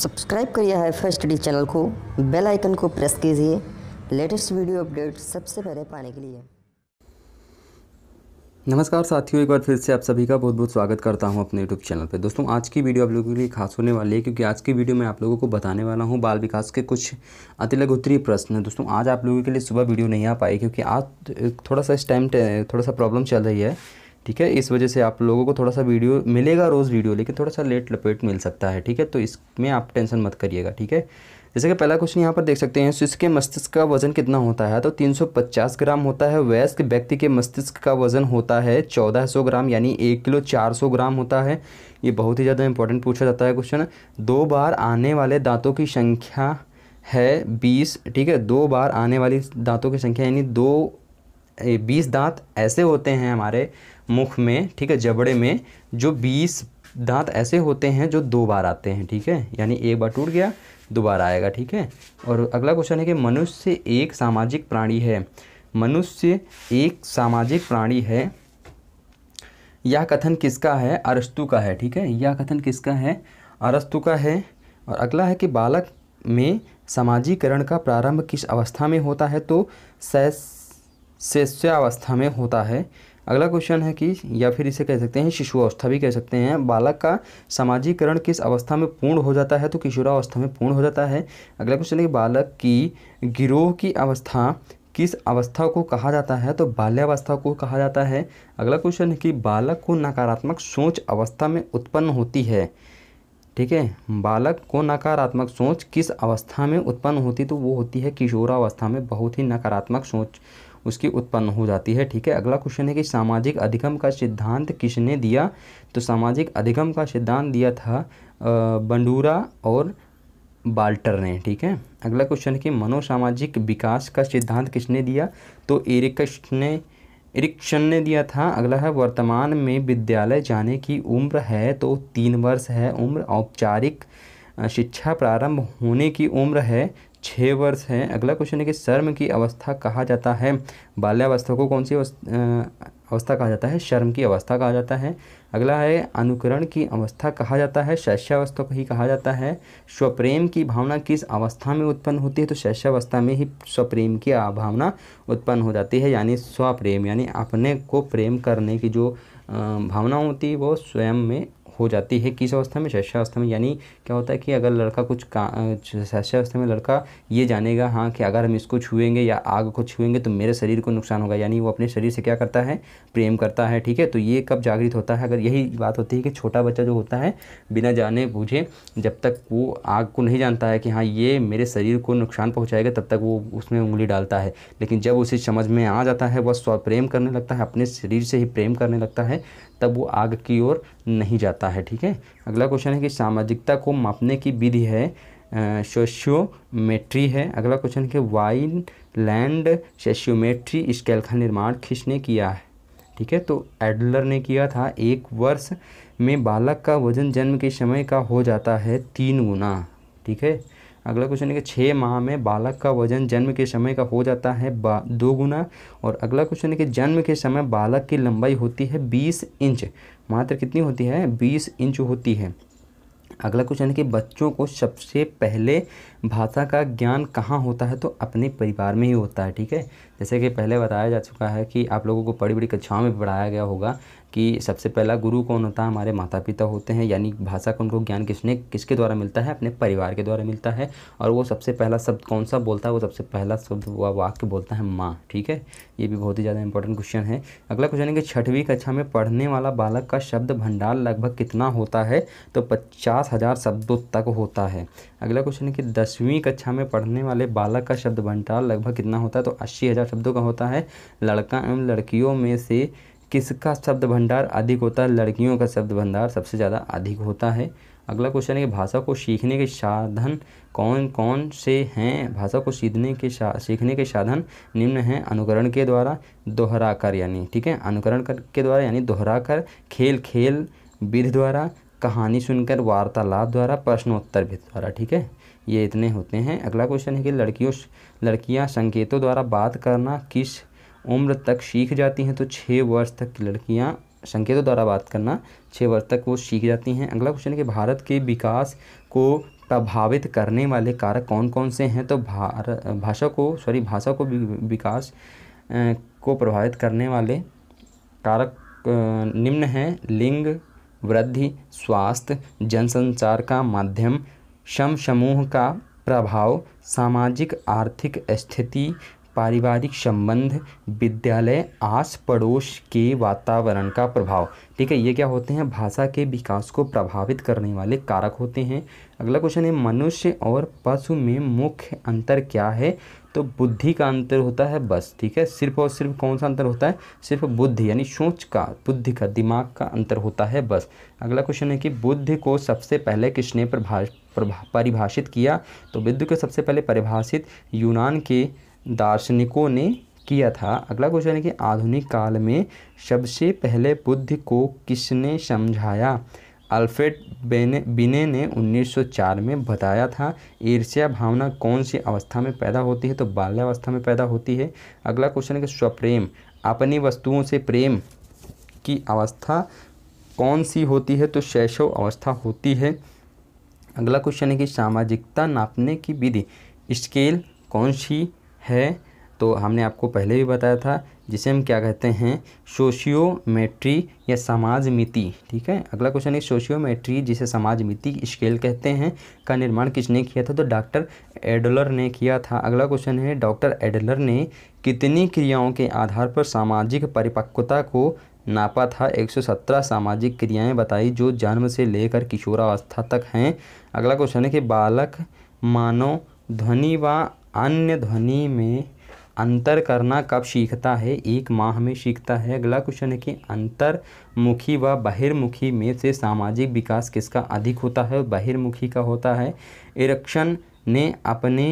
subscribe करिए high first study channel को bell icon को प्रेस कीजिए लेटेस्ट वीडियो अपडेट सबसे पहले पाने के लिए नमस्कार साथियों एक बार फिर से आप सभी का बहुत बहुत स्वागत करता हूं अपने यूट्यूब चैनल पर दोस्तों आज की वीडियो आप लोगों के लिए खास होने वाली है क्योंकि आज की वीडियो में आप लोगों को बताने वाला हूं बाल विकास के कुछ अतिलग उत्तरीय प्रश्न दोस्तों आज आप लोगों के लिए सुबह वीडियो नहीं आ पाई क्योंकि आज थोड़ा सा इस टाइम थोड़ा सा प्रॉब्लम चल रही है ठीक है इस वजह से आप लोगों को थोड़ा सा वीडियो मिलेगा रोज़ वीडियो लेकिन थोड़ा सा लेट लपेट मिल सकता है ठीक है तो इसमें आप टेंशन मत करिएगा ठीक है जैसे कि पहला क्वेश्चन यहाँ पर देख सकते हैं के मस्तिष्क का वजन कितना होता है तो 350 ग्राम होता है वयस्क व्यक्ति के मस्तिष्क का वजन होता है 1400 ग्राम यानी एक किलो 400 ग्राम होता है ये बहुत ही ज़्यादा इंपॉर्टेंट पूछा जाता है क्वेश्चन दो बार आने वाले दांतों की संख्या है बीस ठीक है दो बार आने वाली दांतों की संख्या यानी दो बीस दांत ऐसे होते हैं हमारे मुख में ठीक है जबड़े में जो बीस दांत ऐसे होते हैं जो दो बार आते हैं ठीक है यानी एक बार टूट गया दोबारा आएगा ठीक है और अगला क्वेश्चन है कि मनुष्य एक सामाजिक प्राणी है मनुष्य एक सामाजिक प्राणी है यह कथन किसका है अरस्तु का है ठीक है यह कथन किसका है अरस्तु का है और अगला है कि बालक में समाजीकरण का प्रारंभ किस अवस्था में होता है तो सैस शिष्यावस्था में होता है अगला क्वेश्चन है कि या फिर इसे कह सकते हैं शिशुअवस्था भी कह सकते हैं बालक का सामाजिकरण किस अवस्था में पूर्ण हो जाता है तो किशोरावस्था में पूर्ण हो जाता है अगला क्वेश्चन है कि बालक की गिरोह की अवस्था किस अवस्था को कहा जाता है तो बाल्यावस्था को कहा जाता है अगला क्वेश्चन है कि बालक को नकारात्मक सोच अवस्था में उत्पन्न होती है ठीक है बालक को नकारात्मक सोच किस अवस्था में उत्पन्न होती तो वो होती है किशोरावस्था में बहुत ही नकारात्मक सोच उसकी उत्पन्न हो जाती है ठीक है अगला क्वेश्चन है कि सामाजिक अधिगम का सिद्धांत किसने दिया तो सामाजिक अधिगम का सिद्धांत दिया था बंडूरा और बाल्टर ने ठीक है अगला क्वेश्चन है कि मनोसामाजिक विकास का सिद्धांत किसने दिया तो एरिकस ने इरिक्शन ने दिया था अगला है वर्तमान में विद्यालय जाने की उम्र है तो तीन वर्ष है उम्र औपचारिक शिक्षा प्रारंभ होने की उम्र है छः वर्ष हैं अगला क्वेश्चन है कि शर्म की अवस्था कहा जाता है बाल्यावस्था को कौन सी अवस्था कहा जाता है शर्म की अवस्था कहा जाता है अगला है अनुकरण की अवस्था कहा जाता है शैष्यावस्था को ही कहा जाता है स्वप्रेम की भावना किस अवस्था में उत्पन्न होती है तो शैष्यावस्था में ही स्वप्रेम की भावना उत्पन्न हो जाती है यानी स्वप्रेम यानी अपने को प्रेम करने की जो भावना होती है वो स्वयं में हो जाती है किस अवस्था में शैशावस्था में यानी क्या होता है कि अगर लड़का कुछ का शैशावस्था में लड़का ये जानेगा हाँ कि अगर हम इसको छुएंगे या आग को छुएंगे तो मेरे शरीर को नुकसान होगा यानी वो अपने शरीर से क्या करता है प्रेम करता है ठीक है तो ये कब जागृत होता है अगर यही बात होती है कि छोटा बच्चा जो होता है बिना जाने बूझे जब तक वो आग को नहीं जानता है कि हाँ ये मेरे शरीर को नुकसान पहुँचाएगा तब तक वो उसमें उंगली डालता है लेकिन जब उसे समझ में आ जाता है वह स्व प्रेम करने लगता है अपने शरीर से ही प्रेम करने लगता है तब वो आग की ओर नहीं जाता है ठीक है अगला क्वेश्चन है कि सामाजिकता को मापने की विधि है सोशियोमेट्री है अगला क्वेश्चन है कि वाइन लैंड सोशियोमेट्री स्केल का निर्माण किसने किया है ठीक है तो एडलर ने किया था एक वर्ष में बालक का वजन जन्म के समय का हो जाता है तीन गुना ठीक है अगला क्वेश्चन है कि छः माह में बालक का वजन जन्म के समय का हो जाता है दो गुना और अगला क्वेश्चन है कि जन्म के समय बालक की लंबाई होती है बीस इंच मात्र कितनी होती है बीस इंच होती है अगला क्वेश्चन है कि बच्चों को सबसे पहले भाषा का ज्ञान कहाँ होता है तो अपने परिवार में ही होता है ठीक है जैसे कि पहले बताया जा चुका है कि आप लोगों को बड़ी बड़ी कक्षाओं में पढ़ाया गया होगा कि सबसे पहला गुरु कौन होता है हमारे माता पिता होते हैं यानी भाषा का उनको ज्ञान किसने किसके द्वारा मिलता है अपने परिवार के द्वारा मिलता है और वो सबसे पहला शब्द कौन सा बोलता है वो सबसे पहला शब्द व वाक्य बोलता है माँ ठीक है ये भी बहुत ही ज़्यादा इंपॉर्टेंट क्वेश्चन है अगला क्वेश्चन है कि छठवीं कक्षा में पढ़ने वाला बालक का शब्द भंडार लगभग कितना होता है तो पचास हज़ार शब्दों तक होता है अगला क्वेश्चन है कि दसवीं कक्षा में पढ़ने वाले बालक का शब्द भंडार लगभग कितना होता है तो अस्सी हज़ार शब्दों का होता है लड़का एवं लड़कियों में से किसका शब्द भंडार अधिक होता है लड़कियों का शब्द भंडार सबसे ज़्यादा अधिक होता है अगला क्वेश्चन है कि भाषा को सीखने के साधन कौन कौन से हैं भाषा को सीखने के सीखने के साधन निम्न हैं अनुकरण के द्वारा दोहराकर यानी ठीक है अनुकरण कर के द्वारा यानी दोहराकर खेल खेल विधि द्वारा कहानी सुनकर वार्तालाप द्वारा प्रश्नोत्तर भी द्वारा ठीक है ये इतने होते हैं अगला क्वेश्चन है कि लड़कियों लड़कियां संकेतों द्वारा बात करना किस उम्र तक सीख जाती हैं तो छः वर्ष तक की लड़कियाँ संकेतों द्वारा बात करना छः वर्ष तक वो सीख जाती हैं अगला क्वेश्चन है कि भारत के विकास को प्रभावित करने वाले कारक कौन कौन से हैं तो भारत भाषा को सॉरी भाषा को विकास को प्रभावित करने वाले कारक निम्न हैं लिंग वृद्धि स्वास्थ्य जनसंचार का माध्यम सम समूह का प्रभाव सामाजिक आर्थिक स्थिति पारिवारिक संबंध विद्यालय आस पड़ोस के वातावरण का प्रभाव ठीक है ये क्या होते हैं भाषा के विकास को प्रभावित करने वाले कारक होते हैं अगला क्वेश्चन है मनुष्य और पशु में मुख्य अंतर क्या है तो बुद्धि का अंतर होता है बस ठीक है सिर्फ और सिर्फ कौन सा अंतर होता है सिर्फ बुद्धि यानी सोच का बुद्धि का दिमाग का अंतर होता है बस अगला क्वेश्चन है कि बुद्धि को सबसे पहले किसने परिभाषित किया तो बुद्ध को सबसे पहले परिभाषित यूनान के दार्शनिकों ने किया था अगला क्वेश्चन है कि आधुनिक काल में सबसे पहले बुद्धि को किसने समझाया अल्फ्रेड बेने बिने ने 1904 में बताया था ईर्ष्या भावना कौन सी अवस्था में पैदा होती है तो बाल्यावस्था में पैदा होती है अगला क्वेश्चन है कि स्वप्रेम अपनी वस्तुओं से प्रेम की अवस्था कौन सी होती है तो शैशव अवस्था होती है अगला क्वेश्चन है कि सामाजिकता नापने की विधि स्केल कौन सी है तो हमने आपको पहले भी बताया था जिसे हम क्या कहते हैं सोशियोमेट्री या समाज मिति ठीक है अगला क्वेश्चन है सोशियोमेट्री जिसे समाज मिति स्केल कहते हैं का निर्माण किसने किया था तो डॉक्टर एडलर ने किया था अगला क्वेश्चन है डॉक्टर एडलर ने कितनी क्रियाओं के आधार पर सामाजिक परिपक्वता को नापा था 117 सामाजिक क्रियाएं बताई जो जन्म से लेकर किशोरावस्था तक हैं अगला क्वेश्चन है कि बालक मानव ध्वनि व अन्य ध्वनि में अंतर करना कब सीखता है एक माह में सीखता है अगला क्वेश्चन है कि अंतर्मुखी व बहिर्मुखी में से सामाजिक विकास किसका अधिक होता है बहिर्मुखी का होता है इरक्शन ने अपने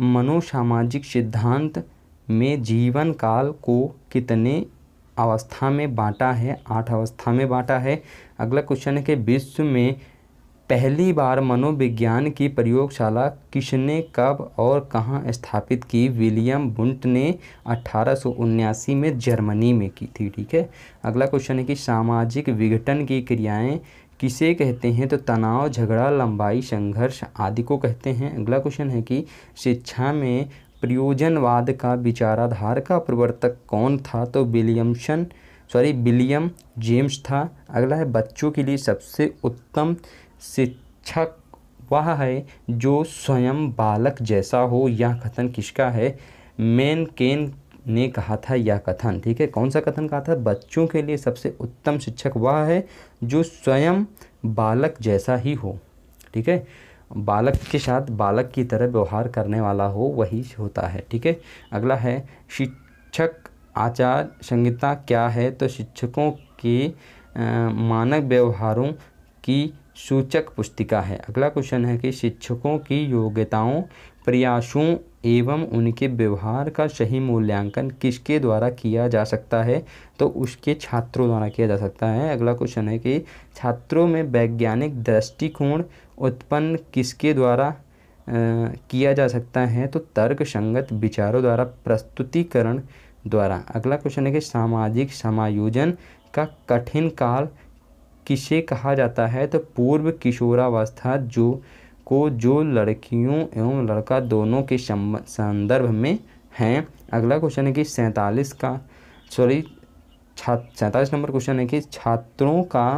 मनोसामाजिक सिद्धांत में जीवन काल को कितने अवस्था में बांटा है आठ अवस्था में बांटा है अगला क्वेश्चन है कि विश्व में पहली बार मनोविज्ञान की प्रयोगशाला किसने कब और कहाँ स्थापित की विलियम बुंट ने अठारह में जर्मनी में की थी ठीक है अगला क्वेश्चन है कि सामाजिक विघटन की क्रियाएं किसे कहते हैं तो तनाव झगड़ा लंबाई संघर्ष आदि को कहते हैं अगला क्वेश्चन है कि शिक्षा में प्रयोजनवाद का विचाराधार का प्रवर्तक कौन था तो विलियमसन सॉरी विलियम जेम्स था अगला है बच्चों के लिए सबसे उत्तम शिक्षक वह है जो स्वयं बालक जैसा हो यह कथन किसका है मेन केन ने कहा था यह कथन ठीक है कौन सा कथन कहा था बच्चों के लिए सबसे उत्तम शिक्षक वह है जो स्वयं बालक जैसा ही हो ठीक है बालक के साथ बालक की तरह व्यवहार करने वाला हो वही होता है ठीक है अगला है शिक्षक आचार संहिता क्या है तो शिक्षकों के मानक व्यवहारों की सूचक पुस्तिका है अगला क्वेश्चन है कि शिक्षकों की योग्यताओं प्रयासों एवं उनके व्यवहार का सही मूल्यांकन किसके द्वारा किया जा सकता है तो उसके छात्रों द्वारा किया जा सकता है अगला क्वेश्चन है कि छात्रों में वैज्ञानिक दृष्टिकोण उत्पन्न किसके द्वारा आ, किया जा सकता है तो तर्क संगत विचारों द्वारा प्रस्तुतिकरण द्वारा अगला क्वेश्चन है कि सामाजिक समायोजन का कठिन काल किसे कहा जाता है तो पूर्व किशोरावस्था जो को जो लड़कियों एवं लड़का दोनों के संदर्भ में हैं अगला क्वेश्चन है कि सैंतालीस का सॉरी छात्र सैंतालीस नंबर क्वेश्चन है कि छात्रों का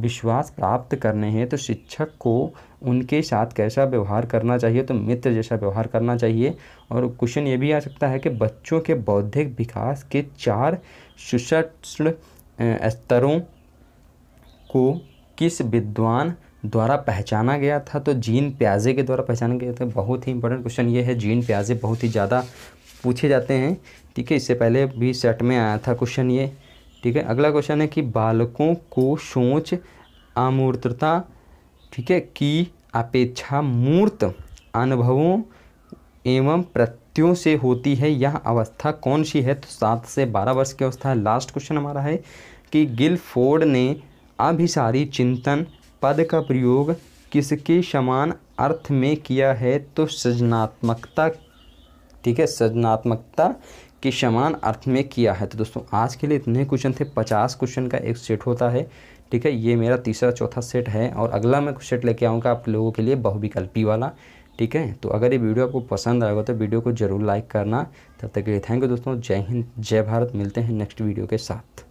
विश्वास प्राप्त करने हैं तो शिक्षक को उनके साथ कैसा व्यवहार करना चाहिए तो मित्र जैसा व्यवहार करना चाहिए और क्वेश्चन ये भी आ सकता है कि बच्चों के बौद्धिक विकास के चार सुशक्ष्ण स्तरों को किस विद्वान द्वारा पहचाना गया था तो जीन प्याजे के द्वारा पहचाना गया था बहुत ही इंपॉर्टेंट क्वेश्चन ये है जीन प्याजे बहुत ही ज़्यादा पूछे जाते हैं ठीक है इससे पहले भी सेट में आया था क्वेश्चन ये ठीक है अगला क्वेश्चन है कि बालकों को सोच अमूर्तता ठीक है की अपेक्षा मूर्त अनुभवों एवं प्रत्ययों से होती है यह अवस्था कौन सी है तो सात से बारह वर्ष की अवस्था है लास्ट क्वेश्चन हमारा है कि गिल फोर्ड ने अभिसारी चिंतन पद का प्रयोग किसके समान अर्थ में किया है तो सृजनात्मकता ठीक है सृजनात्मकता के समान अर्थ में किया है तो दोस्तों आज के लिए इतने क्वेश्चन थे पचास क्वेश्चन का एक सेट होता है ठीक है ये मेरा तीसरा चौथा सेट है और अगला मैं सेट लेके आऊँगा आप लोगों के लिए बहुविकल्पी वाला ठीक है तो अगर ये वीडियो आपको पसंद आएगा तो वीडियो को जरूर लाइक करना तब तक के लिए थैंक यू दोस्तों जय हिंद जय भारत मिलते हैं नेक्स्ट वीडियो के साथ